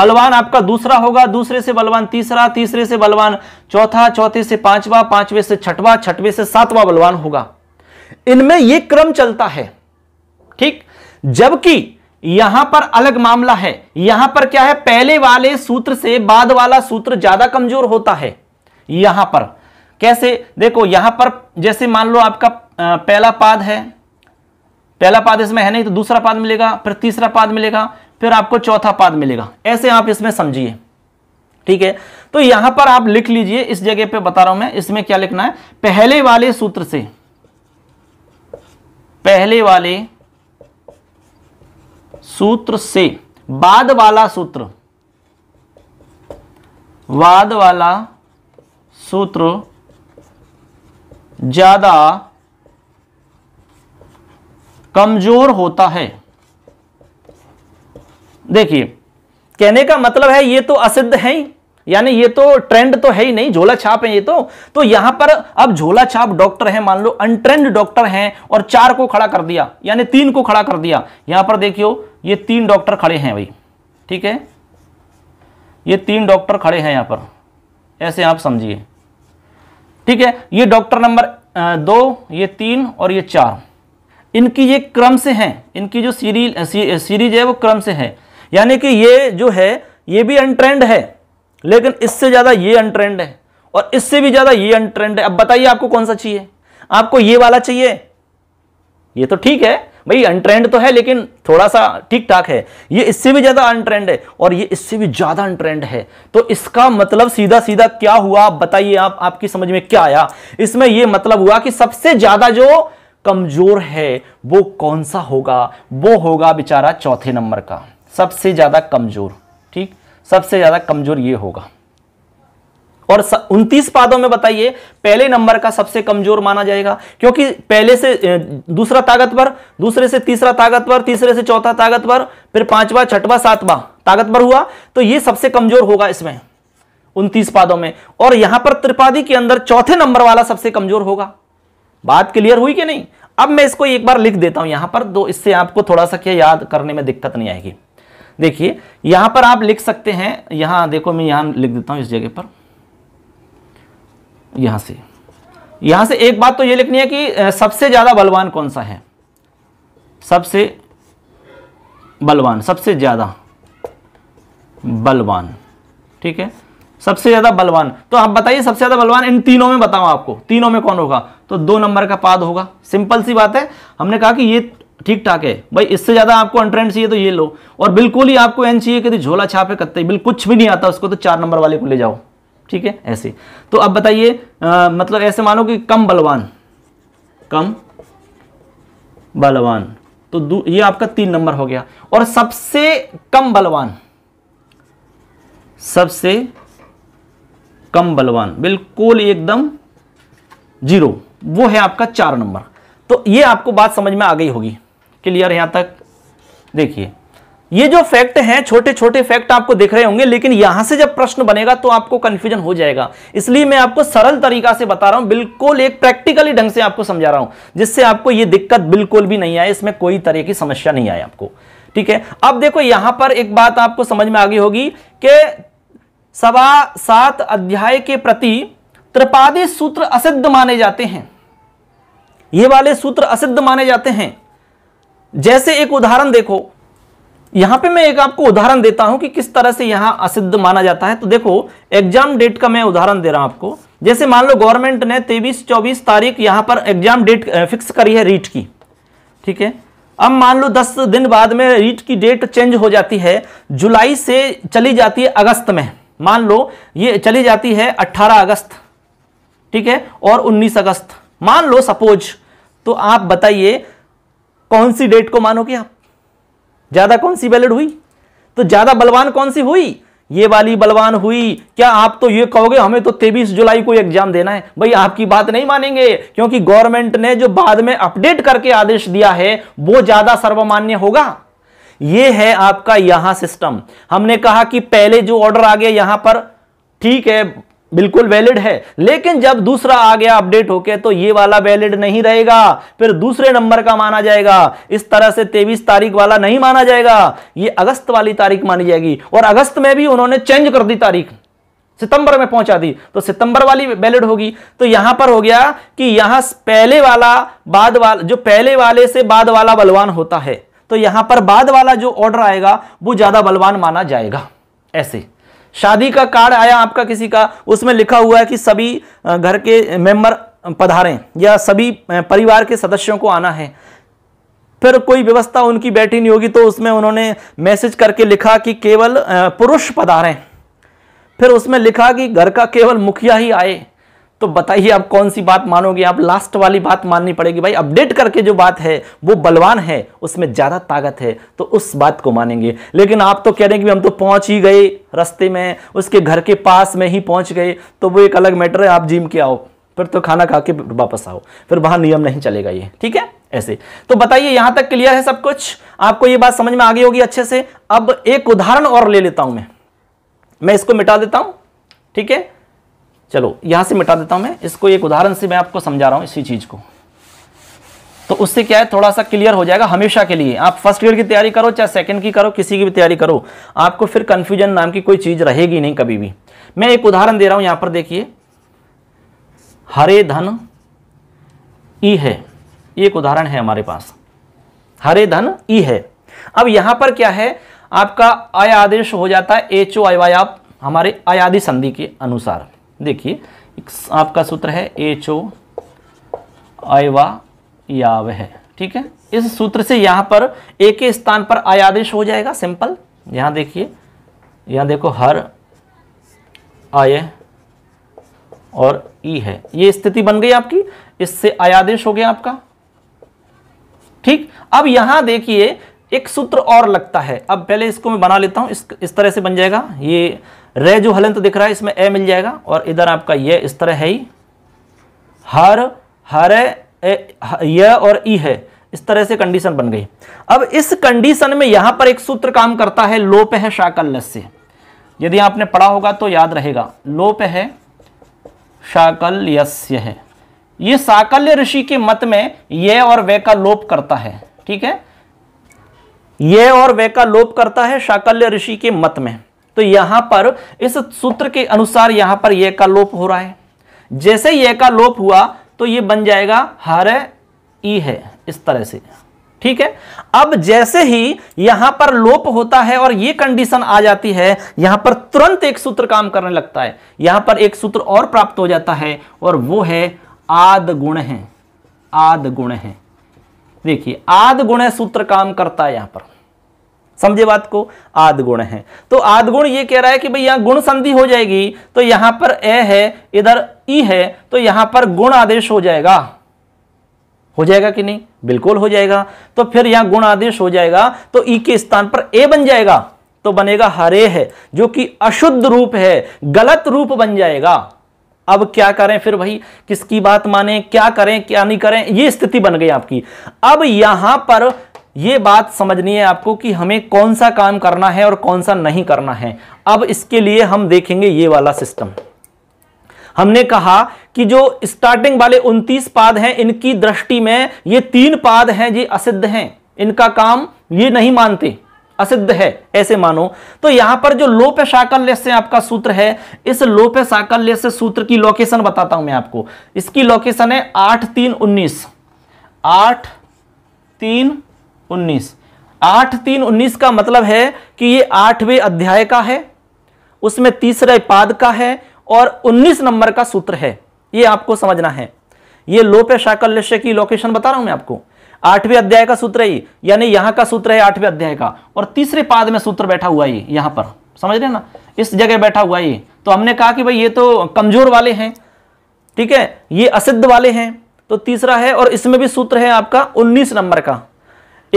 बलवान आपका दूसरा होगा दूसरे से बलवान तीसरा तीसरे से बलवान चौथा चौथे से पांचवा पांचवे से छठवा छठवे से सातवा बलवान होगा इनमें यह क्रम चलता है ठीक जबकि यहां पर अलग मामला है यहां पर क्या है पहले वाले सूत्र से बाद वाला सूत्र ज्यादा कमजोर होता है यहां पर कैसे देखो यहां पर जैसे मान लो आपका पहला पाद है पहला पाद इसमें है नहीं तो दूसरा पाद मिलेगा फिर तीसरा पाद मिलेगा फिर आपको चौथा पाद मिलेगा ऐसे आप इसमें समझिए ठीक है तो यहां पर आप लिख लीजिए इस जगह पे बता रहा हूं मैं इसमें क्या लिखना है पहले वाले सूत्र से पहले वाले सूत्र से बाद वाला सूत्र वाद वाला सूत्र ज़्यादा कमज़ोर होता है देखिए कहने का मतलब है ये तो असिद्ध है ही यानी ये तो ट्रेंड तो है ही नहीं झोला छाप है ये तो तो यहां पर अब झोला छाप डॉक्टर है मान लो अनट्रेंड डॉक्टर हैं और चार को खड़ा कर दिया यानी तीन को खड़ा कर दिया यहां पर देखियो ये तीन डॉक्टर खड़े हैं भाई ठीक है ये तीन डॉक्टर खड़े हैं यहाँ पर ऐसे आप समझिए ठीक है ये डॉक्टर नंबर दो ये तीन और ये चार इनकी ये क्रम से हैं इनकी जो सीरीज सीरीज है वो क्रम से है यानी कि ये जो है ये भी अनट्रेंड है लेकिन इससे ज़्यादा ये अनट्रेंड है और इससे भी ज़्यादा ये अनट्रेंड है अब बताइए आपको कौन सा चाहिए आपको ये वाला चाहिए ये तो ठीक है भाई अनट्रेंड तो है लेकिन थोड़ा सा ठीक ठाक है ये इससे भी ज़्यादा अनट्रेंड है और ये इससे भी ज़्यादा अनट्रेंड है तो इसका मतलब सीधा सीधा क्या हुआ आप बताइए आप आपकी समझ में क्या आया इसमें ये मतलब हुआ कि सबसे ज़्यादा जो कमज़ोर है वो कौन सा होगा वो होगा बेचारा चौथे नंबर का सबसे ज़्यादा कमज़ोर ठीक सबसे ज़्यादा कमज़ोर ये होगा और उनतीस पादों में बताइए पहले नंबर का सबसे कमजोर माना जाएगा क्योंकि पहले से दूसरा ताकतवर दूसरे से तीसरा ताकतवर तीसरे से चौथा ताकतवर फिर पांचवा छठवा सातवा ताकतवर हुआ तो यह सबसे कमजोर होगा इसमें उनतीस पादों में और यहां पर त्रिपादी के अंदर चौथे नंबर वाला सबसे कमजोर होगा बात क्लियर हुई कि नहीं अब मैं इसको एक बार लिख देता हूं यहां पर दो इससे आपको थोड़ा सा क्या याद करने में दिक्कत नहीं आएगी देखिए यहां पर आप लिख सकते हैं यहां देखो मैं यहां लिख देता हूं इस जगह पर यहां से यहां से एक बात तो ये लिखनी है कि सबसे ज़्यादा बलवान कौन सा है सबसे बलवान सबसे ज़्यादा बलवान ठीक है सबसे ज़्यादा बलवान तो आप बताइए सबसे ज़्यादा बलवान इन तीनों में बताऊं आपको तीनों में कौन होगा तो दो नंबर का पाद होगा सिंपल सी बात है हमने कहा कि ये ठीक ठाक है भाई इससे ज़्यादा आपको अंट्रेंट चाहिए तो ये लो और बिल्कुल ही आपको एन चाहिए कि झोला छापे कत्ते बिल्कुल कुछ भी नहीं आता उसको तो चार नंबर वाले को ले जाओ ठीक है ऐसे तो अब बताइए मतलब ऐसे मानो कि कम बलवान कम बलवान तो ये आपका तीन नंबर हो गया और सबसे कम बलवान सबसे कम बलवान बिल्कुल एकदम जीरो वो है आपका चार नंबर तो ये आपको बात समझ में आ गई होगी क्लियर यहां तक देखिए ये जो फैक्ट हैं छोटे छोटे फैक्ट आपको दिख रहे होंगे लेकिन यहां से जब प्रश्न बनेगा तो आपको कंफ्यूजन हो जाएगा इसलिए मैं आपको सरल तरीका से बता रहा हूं बिल्कुल एक प्रैक्टिकली ढंग से आपको समझा रहा हूं जिससे आपको ये दिक्कत बिल्कुल भी नहीं आए इसमें कोई तरह की समस्या नहीं आए आपको ठीक है अब देखो यहां पर एक बात आपको समझ में आ गई होगी कि सवा सात अध्याय के प्रति त्रिपादी सूत्र असिद्ध माने जाते हैं ये वाले सूत्र असिद्ध माने जाते हैं जैसे एक उदाहरण देखो यहां पे मैं एक आपको उदाहरण देता हूं कि किस तरह से यहां असिद्ध माना जाता है तो देखो एग्जाम डेट का मैं उदाहरण दे रहा हूं आपको जैसे मान लो गवर्नमेंट ने तेवीस चौबीस तारीख यहां पर एग्जाम डेट फिक्स करी है रीट की ठीक है अब मान लो दस दिन बाद में रीट की डेट चेंज हो जाती है जुलाई से चली जाती है अगस्त में मान लो ये चली जाती है अट्ठारह अगस्त ठीक है और उन्नीस अगस्त मान लो सपोज तो आप बताइए कौन सी डेट को मानोगे आप ज़्यादा कौन सी वैलिड हुई तो ज़्यादा बलवान कौन सी हुई ये वाली बलवान हुई क्या आप तो ये कहोगे हमें तो 23 जुलाई को एग्जाम देना है भाई आपकी बात नहीं मानेंगे क्योंकि गवर्नमेंट ने जो बाद में अपडेट करके आदेश दिया है वो ज्यादा सर्वमान्य होगा ये है आपका यहां सिस्टम हमने कहा कि पहले जो ऑर्डर आ गया यहां पर ठीक है बिल्कुल वैलिड है लेकिन जब दूसरा आ गया अपडेट होके तो ये वाला वैलिड नहीं रहेगा फिर दूसरे नंबर का माना जाएगा इस तरह से तेवीस तारीख वाला नहीं माना जाएगा ये अगस्त वाली तारीख मानी जाएगी और अगस्त में भी उन्होंने चेंज कर दी तारीख सितंबर में पहुंचा दी तो सितंबर वाली वैलिड होगी तो यहां पर हो गया कि यहां पहले वाला बाद वाला जो पहले वाले से बाद वाला बलवान होता है तो यहां पर बाद वाला जो ऑर्डर आएगा वो ज्यादा बलवान माना जाएगा ऐसे शादी का कार्ड आया आपका किसी का उसमें लिखा हुआ है कि सभी घर के मेंबर पधारें या सभी परिवार के सदस्यों को आना है फिर कोई व्यवस्था उनकी बैठी नहीं होगी तो उसमें उन्होंने मैसेज करके लिखा कि केवल पुरुष पधारें फिर उसमें लिखा कि घर का केवल मुखिया ही आए तो बताइए आप कौन सी बात मानोगे आप लास्ट वाली बात माननी पड़ेगी भाई अपडेट करके जो बात है वो बलवान है उसमें ज़्यादा ताकत है तो उस बात को मानेंगे लेकिन आप तो कह रहे हैं कि हम तो पहुंच ही गए रस्ते में उसके घर के पास में ही पहुंच गए तो वो एक अलग मैटर है आप जिम के आओ फिर तो खाना खा के वापस आओ फिर वहां नियम नहीं चलेगा ये ठीक है ऐसे तो बताइए यहां तक क्लियर है सब कुछ आपको ये बात समझ में आ गई होगी अच्छे से अब एक उदाहरण और ले लेता हूं मैं मैं इसको मिटा देता हूं ठीक है चलो यहां से मिटा देता हूं मैं इसको एक उदाहरण से मैं आपको समझा रहा हूं इसी चीज़ को तो उससे क्या है थोड़ा सा क्लियर हो जाएगा हमेशा के लिए आप फर्स्ट ईयर की तैयारी करो चाहे सेकंड की करो किसी की भी तैयारी करो आपको फिर कंफ्यूजन नाम की कोई चीज़ रहेगी नहीं कभी भी मैं एक उदाहरण दे रहा हूं यहां पर देखिए हरे धन ई है ये एक उदाहरण है हमारे पास हरे धन ई है अब यहां पर क्या है आपका आय आदेश हो जाता है एच ओ आई वाई आप हमारे आयादी संधि के अनुसार देखिए आपका सूत्र है एच ओ अयवा याव है ठीक है इस सूत्र से यहां पर ए के स्थान पर आयादेश हो जाएगा सिंपल यहां देखिए यहां देखो हर आय और ई है ये स्थिति बन गई आपकी इससे आयादेश हो गया आपका ठीक अब यहां देखिए एक सूत्र और लगता है अब पहले इसको मैं बना लेता हूं इस, इस तरह से बन जाएगा ये रे जो हलंत दिख रहा है इसमें ए मिल जाएगा और इधर आपका ये इस तरह है ही हर हरे य और ई है इस तरह से कंडीशन बन गई अब इस कंडीशन में यहां पर एक सूत्र काम करता है लोप है शाकल लस्य यदि आपने पढ़ा होगा तो याद रहेगा लोप है शाकल यस्य है ये साकल्य ऋषि के मत में ये और वे का लोप करता है ठीक है ये और वे का लोप करता है शाकल्य ऋषि के मत में तो यहां पर इस सूत्र के अनुसार यहां पर ये का लोप हो रहा है जैसे ये का लोप हुआ तो ये बन जाएगा हर ई है इस तरह से ठीक है अब जैसे ही यहां पर लोप होता है और ये कंडीशन आ जाती है यहां पर तुरंत एक सूत्र काम करने लगता है यहां पर एक सूत्र और प्राप्त हो जाता है और वो है आद गुण है आद गुण है देखिए आद गुण सूत्र काम करता है यहां पर समझे बात को आद गुण है तो आद गुण ये कह रहा है कि भाई यहां गुण संधि हो जाएगी तो यहां पर ए है इधर ई है तो यहां पर गुण आदेश हो जाएगा हो जाएगा कि नहीं बिल्कुल हो जाएगा तो फिर यहां गुण आदेश हो जाएगा तो ई के स्थान पर ए बन जाएगा तो बनेगा हरे है जो कि अशुद्ध रूप है गलत रूप बन जाएगा अब क्या करें फिर भाई किसकी बात माने क्या करें क्या नहीं करें ये स्थिति बन गई आपकी अब यहां पर ये बात समझनी है आपको कि हमें कौन सा काम करना है और कौन सा नहीं करना है अब इसके लिए हम देखेंगे ये वाला सिस्टम हमने कहा कि जो स्टार्टिंग वाले 29 पाद हैं इनकी दृष्टि में ये तीन पाद हैं जी असिद्ध हैं इनका काम ये नहीं मानते असिद्ध है ऐसे मानो तो यहां पर जो लोप साकल्य से आपका सूत्र है इस लोप साकल्य से सूत्र की लोकेशन बताता हूं मैं आपको इसकी लोकेशन है आठ तीन उन्नीस आठ तीन उन्नीस आठ तीन उन्नीस का मतलब है कि ये आठवें अध्याय का है उसमें तीसरे पाद का है और उन्नीस नंबर का सूत्र है ये आपको समझना है ये लोपे शाकल्य की लोकेशन बता रहा हूं मैं आपको आठवें अध्याय का सूत्र है यानी यहां का सूत्र है आठवें अध्याय का और तीसरे पाद में सूत्र बैठा हुआ ये यहां पर समझ रहे ना इस जगह बैठा हुआ ये तो हमने कहा कि भाई ये तो कमजोर वाले हैं ठीक है ये असिद्ध वाले हैं तो तीसरा है और इसमें भी सूत्र है आपका उन्नीस नंबर का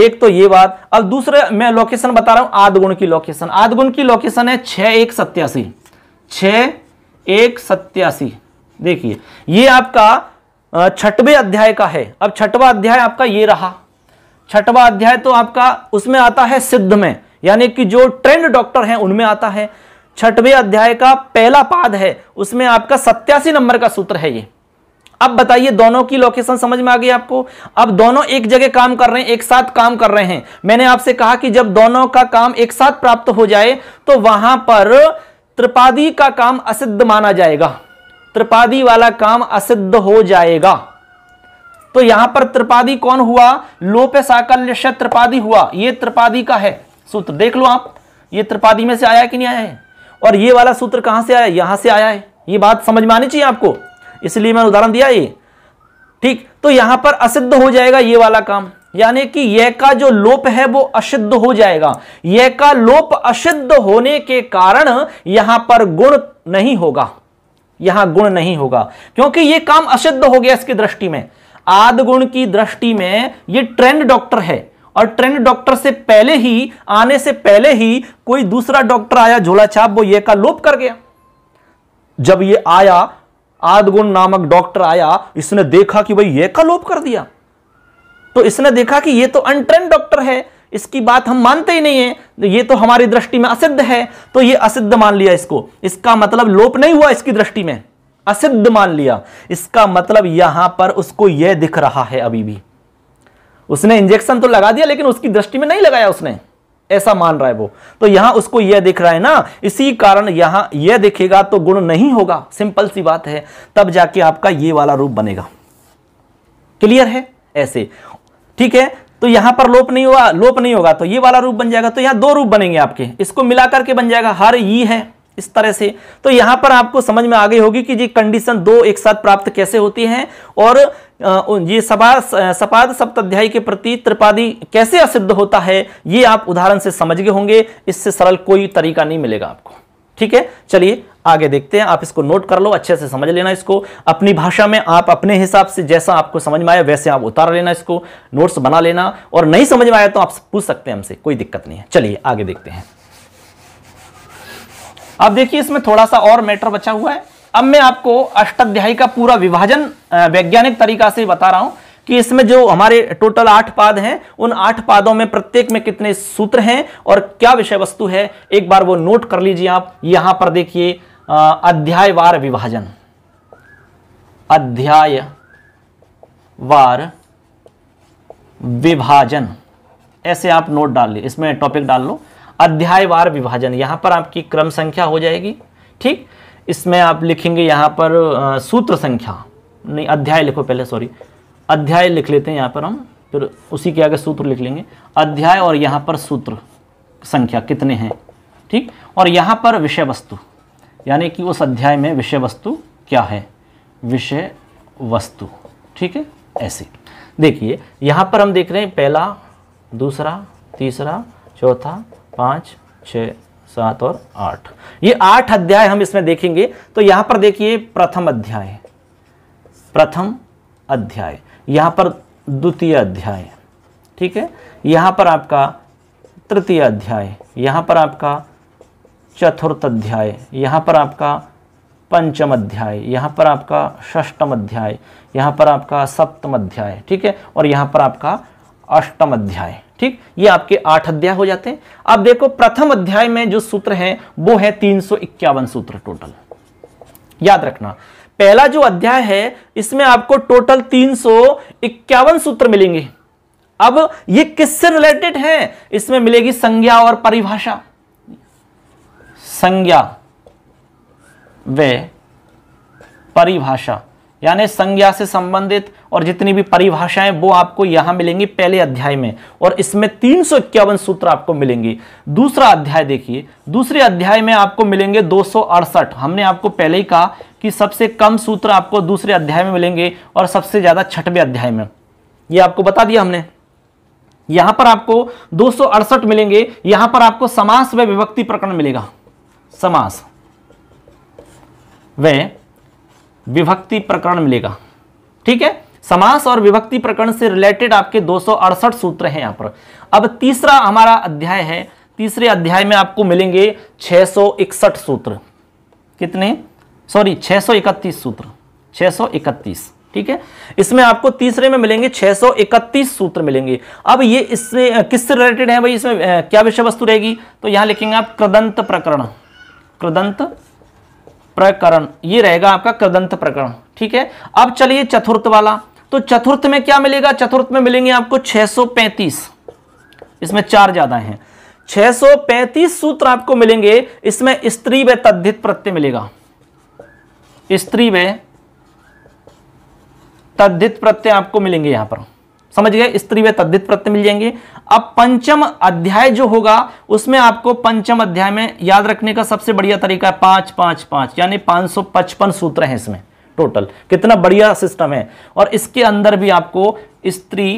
एक तो ये बात अब दूसरे मैं लोकेशन बता रहा हूं आदगुण की लोकेशन आदगुण की लोकेशन है छ एक सत्यासी छ एक सत्यासी देखिए ये आपका छठवे अध्याय का है अब छठवा अध्याय आपका ये रहा छठवा अध्याय तो आपका उसमें आता है सिद्ध में यानी कि जो ट्रेंड डॉक्टर हैं उनमें आता है छठवे अध्याय का पहला पाद है उसमें आपका सत्यासी नंबर का सूत्र है ये अब बताइए दोनों की लोकेशन समझ में आ गई आपको अब दोनों एक जगह काम कर रहे हैं एक साथ काम कर रहे हैं मैंने आपसे कहा कि जब दोनों का काम एक साथ प्राप्त हो जाए तो वहां पर त्रिपादी का काम असिद्ध माना जाएगा त्रिपादी वाला काम असिद्ध हो जाएगा तो यहां पर त्रिपादी कौन हुआ लोपे साकल्य त्रिपादी हुआ यह त्रिपादी का है सूत्र देख लो आप ये त्रिपादी में से आया कि नहीं आया है और ये वाला सूत्र कहां से आया यहां से आया है ये बात समझ में आनी चाहिए आपको इसलिए मैंने उदाहरण दिया ये ठीक तो यहां पर असिद्ध हो जाएगा ये वाला काम यानी कि यह का जो लोप है वो असिद्ध हो जाएगा यह का लोप असिद्ध होने के कारण यहां पर गुण नहीं होगा यहां गुण नहीं होगा क्योंकि यह काम असिद्ध हो गया इसकी दृष्टि में आद गुण की दृष्टि में यह ट्रेंड डॉक्टर है और ट्रेंड डॉक्टर से पहले ही आने से पहले ही कोई दूसरा डॉक्टर आया झोला छाप वो ये का लोप कर गया जब ये आया आदगुण नामक डॉक्टर आया इसने देखा कि भाई ये लोप कर दिया तो इसने देखा कि ये तो अनट्रेन डॉक्टर है इसकी बात हम मानते ही नहीं है तो ये तो हमारी दृष्टि में असिद्ध है तो ये असिद्ध मान लिया इसको इसका मतलब लोप नहीं हुआ इसकी दृष्टि में असिद्ध मान लिया इसका मतलब यहां पर उसको यह दिख रहा है अभी भी उसने इंजेक्शन तो लगा दिया लेकिन उसकी दृष्टि में नहीं लगाया उसने ऐसा मान रहा है वो तो यहां उसको यह दिख रहा है ना इसी कारण यहां यह दिखेगा तो गुण नहीं होगा सिंपल सी बात है तब जाके आपका ये वाला रूप बनेगा क्लियर है ऐसे ठीक है तो यहां पर लोप नहीं हुआ लोप नहीं होगा तो ये वाला रूप बन जाएगा तो यहां दो रूप बनेंगे आपके इसको मिलाकर के बन जाएगा हर ई है इस तरह से तो यहां पर आपको समझ में आ गई होगी कि जी कंडीशन दो एक साथ प्राप्त कैसे होती हैं और ये सपा सपाद सप्ताध्यायी के प्रति त्रिपादी कैसे असिद्ध होता है ये आप उदाहरण से समझ गए होंगे इससे सरल कोई तरीका नहीं मिलेगा आपको ठीक है चलिए आगे देखते हैं आप इसको नोट कर लो अच्छे से समझ लेना इसको अपनी भाषा में आप अपने हिसाब से जैसा आपको समझ में आया वैसे आप उतार लेना इसको नोट्स बना लेना और नहीं समझ में आया तो आप पूछ सकते हैं हमसे कोई दिक्कत नहीं है चलिए आगे देखते हैं अब देखिए इसमें थोड़ा सा और मैटर बचा हुआ है अब मैं आपको अष्टाध्यायी का पूरा विभाजन वैज्ञानिक तरीका से बता रहा हूं कि इसमें जो हमारे टोटल आठ पाद हैं उन आठ पादों में प्रत्येक में कितने सूत्र हैं और क्या विषय वस्तु है एक बार वो नोट कर लीजिए आप यहां पर देखिए अध्यायवार विभाजन अध्याय वार विभाजन ऐसे आप नोट डाल लिए इसमें टॉपिक डाल लो अध्यायवार विभाजन यहाँ पर आपकी क्रम संख्या हो जाएगी ठीक इसमें आप लिखेंगे यहाँ पर आ, सूत्र संख्या नहीं अध्याय लिखो पहले सॉरी अध्याय लिख लेते हैं यहाँ पर हम फिर उसी के आगे सूत्र लिख लेंगे अध्याय और यहाँ पर सूत्र संख्या कितने हैं ठीक और यहाँ पर विषय वस्तु यानी कि उस अध्याय में विषय वस्तु क्या है विषय वस्तु ठीक है ऐसे देखिए यहाँ पर हम देख रहे हैं पहला दूसरा तीसरा चौथा पाँच छः सात और आठ ये आठ अध्याय हम इसमें देखेंगे तो यहाँ पर देखिए प्रथम अध्याय प्रथम अध्याय यहाँ पर द्वितीय अध्याय ठीक है यहाँ पर आपका तृतीय अध्याय यहाँ पर आपका चतुर्थ अध्याय यहाँ पर आपका पंचम अध्याय यहाँ पर आपका षष्टम अध्याय यहाँ पर आपका सप्तम अध्याय ठीक है और यहाँ पर आपका अष्टम अध्याय ठीक ये आपके आठ अध्याय हो जाते हैं अब देखो प्रथम अध्याय में जो सूत्र है वो है तीन सूत्र टोटल याद रखना पहला जो अध्याय है इसमें आपको टोटल तीन सूत्र मिलेंगे अब ये किससे रिलेटेड है इसमें मिलेगी संज्ञा और परिभाषा संज्ञा व परिभाषा यानी संज्ञा से संबंधित और जितनी भी परिभाषाएं वो आपको यहां मिलेंगी पहले अध्याय में और इसमें तीन सूत्र आपको मिलेंगे दूसरा अध्याय देखिए दूसरे अध्याय में आपको मिलेंगे दो हमने आपको पहले ही कहा कि सबसे कम सूत्र आपको दूसरे अध्याय में मिलेंगे और सबसे ज़्यादा छठवें अध्याय में ये आपको बता दिया हमने यहां पर आपको दो मिलेंगे यहां पर आपको समास व विभक्ति प्रकरण मिलेगा समास व विभक्ति प्रकरण मिलेगा ठीक है समास और विभक्ति प्रकरण से रिलेटेड आपके दो सूत्र हैं यहां पर अब तीसरा हमारा अध्याय है तीसरे अध्याय में आपको मिलेंगे 661 सूत्र कितने सॉरी 631 सूत्र 631 ठीक है इसमें आपको तीसरे में मिलेंगे 631 सूत्र मिलेंगे अब ये इससे किससे रिलेटेड है भाई इसमें क्या विषय वस्तु रहेगी तो यहां लिखेंगे आप कृदंत प्रकरण कृदंत प्रकरण ये रहेगा आपका कृदंत प्रकरण ठीक है अब चलिए चतुर्थ वाला तो चतुर्थ में क्या मिलेगा चतुर्थ में मिलेंगे आपको 635 इसमें चार ज्यादा हैं 635 सूत्र आपको मिलेंगे इसमें स्त्री व तद्धित प्रत्यय मिलेगा स्त्री व तद्धित प्रत्यय आपको मिलेंगे यहां पर समझ गए स्त्री व तद्धित प्रत्यय मिल जाएंगे अब पंचम अध्याय जो होगा उसमें आपको पंचम अध्याय में याद रखने का सबसे बढ़िया तरीका है पांच पांच पांच यानी पांच सूत्र हैं इसमें टोटल कितना बढ़िया सिस्टम है और इसके अंदर भी आपको स्त्री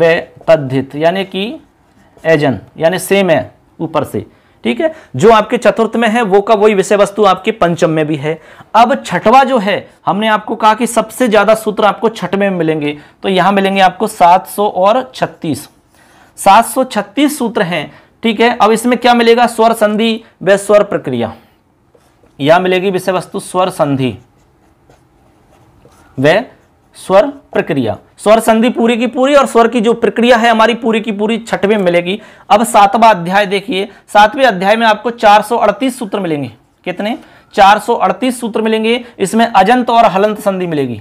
व तद्धित यानी कि एजन यानी सेम है ऊपर से ठीक है जो आपके चतुर्थ में है वो का वही विषय वस्तु आपके पंचम में भी है अब छठवा जो है हमने आपको कहा कि सबसे ज्यादा सूत्र आपको छठ में मिलेंगे तो यहां मिलेंगे आपको 700 और 36 736 सूत्र हैं ठीक है अब इसमें क्या मिलेगा स्वर संधि व स्वर प्रक्रिया यह मिलेगी विषय वस्तु स्वर संधि व स्वर प्रक्रिया स्वर संधि पूरी की पूरी और स्वर की जो प्रक्रिया है हमारी पूरी की पूरी छठवें मिलेगी अब सातवां अध्याय देखिए सातवें अध्याय में आपको 438 सूत्र मिलेंगे कितने 438 सूत्र मिलेंगे इसमें अजंत और हलंत संधि मिलेगी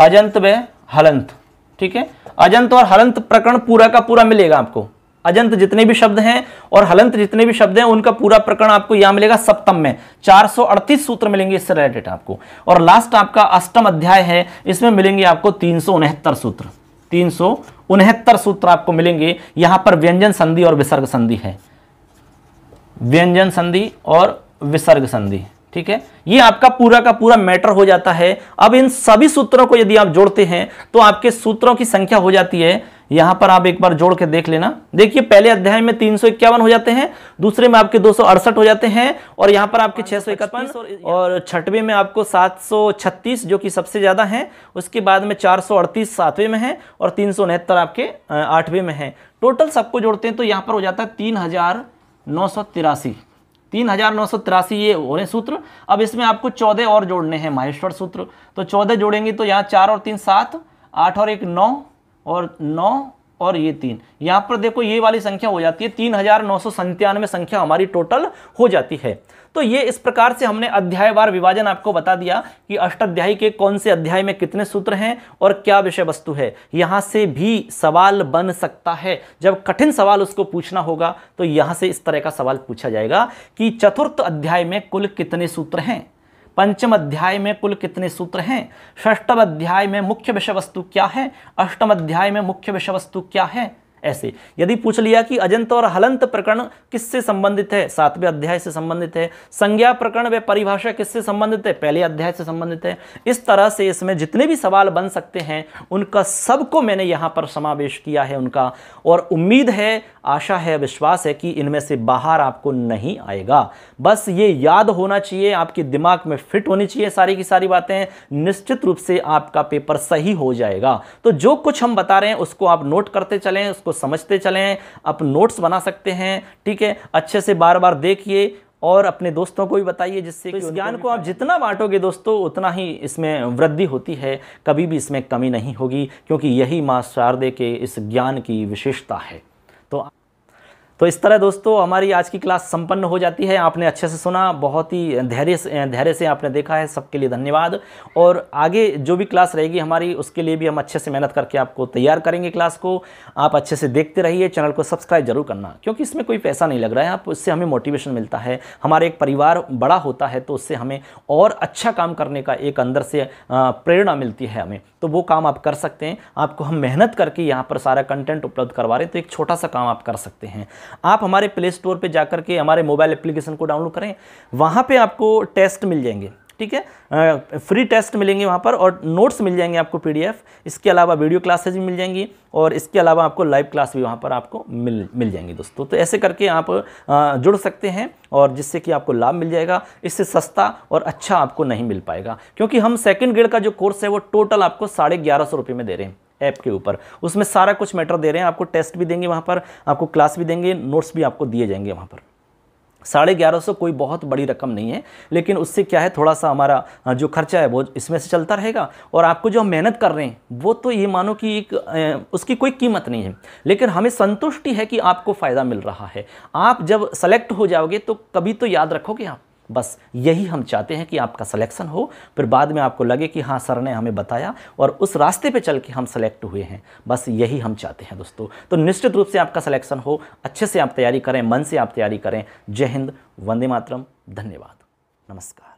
अजंत व हलंत ठीक है अजंत और हलंत प्रकरण पूरा का पूरा मिलेगा आपको अजंत जितने भी शब्द हैं और हलंत जितने भी शब्द हैं उनका पूरा प्रकरण आपको यहां मिलेगा सप्तम में 438 सूत्र मिलेंगे इससे रिलेटेड आपको और लास्ट आपका अष्टम अध्याय है इसमें मिलेंगे आपको तीन सूत्र तीन सूत्र आपको मिलेंगे यहां पर व्यंजन संधि और विसर्ग संधि है व्यंजन संधि और विसर्ग संधि ठीक है ये आपका पूरा का पूरा मैटर हो जाता है अब इन सभी सूत्रों को यदि आप जोड़ते हैं तो आपके सूत्रों की संख्या हो जाती है यहाँ पर आप एक बार जोड़ के देख लेना देखिए पहले अध्याय में तीन हो जाते हैं दूसरे में आपके दो हो जाते हैं और यहाँ पर आपके छः और छठवें में आपको छत्तीस जो कि सबसे ज़्यादा है उसके बाद में अड़तीस सातवें में है और तीन आपके आठवें में है टोटल सबको जोड़ते हैं तो यहाँ पर हो जाता है तीन हज़ार नौ सौ तिरासी तीन हज़ार नौ सौ तिरासी ये हो रहे सूत्र अब इसमें आपको चौदह और जोड़ने हैं माहेश्वर सूत्र तो चौदह जोड़ेंगे तो यहाँ चार और तीन सात आठ और एक नौ और नौ और ये तीन यहां पर देखो ये वाली संख्या हो जाती है तीन हजार नौ सौ संतानवे संख्या हमारी टोटल हो जाती है तो ये इस प्रकार से हमने अध्यायवार विभाजन आपको बता दिया कि अष्टाध्यायी के कौन से अध्याय में कितने सूत्र हैं और क्या विषय वस्तु है यहां से भी सवाल बन सकता है जब कठिन सवाल उसको पूछना होगा तो यहां से इस तरह का सवाल पूछा जाएगा कि चतुर्थ अध्याय में कुल कितने सूत्र हैं पंचम अध्याय में कुल कितने सूत्र हैं षष्टम अध्याय में मुख्य विषय वस्तु क्या है अष्टम अध्याय में मुख्य विषय वस्तु क्या है ऐसे यदि पूछ लिया कि अजंत और हलंत प्रकरण किससे संबंधित है सातवें अध्याय से संबंधित है संज्ञा प्रकरण व परिभाषा किससे संबंधित है पहले अध्याय से संबंधित है इस तरह से इसमें जितने भी सवाल बन सकते हैं उनका सबको मैंने यहां पर समावेश किया है उनका और उम्मीद है आशा है विश्वास है कि इनमें से बाहर आपको नहीं आएगा बस ये याद होना चाहिए आपके दिमाग में फिट होनी चाहिए सारी की सारी बातें निश्चित रूप से आपका पेपर सही हो जाएगा तो जो कुछ हम बता रहे हैं उसको आप नोट करते चलें उसको समझते चलें आप नोट्स बना सकते हैं ठीक है अच्छे से बार बार देखिए और अपने दोस्तों को भी बताइए जिससे तो इस ज्ञान को आप जितना बांटोगे दोस्तों उतना ही इसमें वृद्धि होती है कभी भी इसमें कमी नहीं होगी क्योंकि यही माँ शारदे के इस ज्ञान की विशेषता है तो इस तरह दोस्तों हमारी आज की क्लास संपन्न हो जाती है आपने अच्छे से सुना बहुत ही धैर्य से धैर्य से आपने देखा है सबके लिए धन्यवाद और आगे जो भी क्लास रहेगी हमारी उसके लिए भी हम अच्छे से मेहनत करके आपको तैयार करेंगे क्लास को आप अच्छे से देखते रहिए चैनल को सब्सक्राइब जरूर करना क्योंकि इसमें कोई पैसा नहीं लग रहा है आप उससे हमें मोटिवेशन मिलता है हमारा एक परिवार बड़ा होता है तो उससे हमें और अच्छा काम करने का एक अंदर से प्रेरणा मिलती है हमें तो वो काम आप कर सकते हैं आपको हम मेहनत करके यहाँ पर सारा कंटेंट उपलब्ध करवा रहे हैं तो एक छोटा सा काम आप कर सकते हैं आप हमारे प्ले स्टोर पर जाकर के हमारे मोबाइल एप्लीकेशन को डाउनलोड करें वहाँ पर आपको टेस्ट मिल जाएंगे ठीक है फ्री टेस्ट मिलेंगे वहाँ पर और नोट्स मिल जाएंगे आपको पीडीएफ इसके अलावा वीडियो क्लासेज भी मिल जाएंगी और इसके अलावा आपको लाइव क्लास भी वहाँ पर आपको मिल मिल जाएंगी दोस्तों तो ऐसे करके आप जुड़ सकते हैं और जिससे कि आपको लाभ मिल जाएगा इससे सस्ता और अच्छा आपको नहीं मिल पाएगा क्योंकि हम सेकेंड ग्रेड का जो कोर्स है वो टोटल आपको साढ़े ग्यारह सौ रुपये में दे रहे हैं ऐप के ऊपर उसमें सारा कुछ मैटर दे रहे हैं आपको टेस्ट भी देंगे वहाँ पर आपको क्लास भी देंगे नोट्स भी आपको दिए जाएंगे वहाँ पर साढ़े ग्यारह सौ कोई बहुत बड़ी रकम नहीं है लेकिन उससे क्या है थोड़ा सा हमारा जो खर्चा है वो इसमें से चलता रहेगा और आपको जो हम मेहनत कर रहे हैं वो तो ये मानो कि एक उसकी कोई कीमत नहीं है लेकिन हमें संतुष्टि है कि आपको फ़ायदा मिल रहा है आप जब सेलेक्ट हो जाओगे तो कभी तो याद रखोगे आप बस यही हम चाहते हैं कि आपका सिलेक्शन हो फिर बाद में आपको लगे कि हाँ सर ने हमें बताया और उस रास्ते पे चल के हम सेलेक्ट हुए हैं बस यही हम चाहते हैं दोस्तों तो निश्चित रूप से आपका सिलेक्शन हो अच्छे से आप तैयारी करें मन से आप तैयारी करें जय हिंद वंदे मातरम धन्यवाद नमस्कार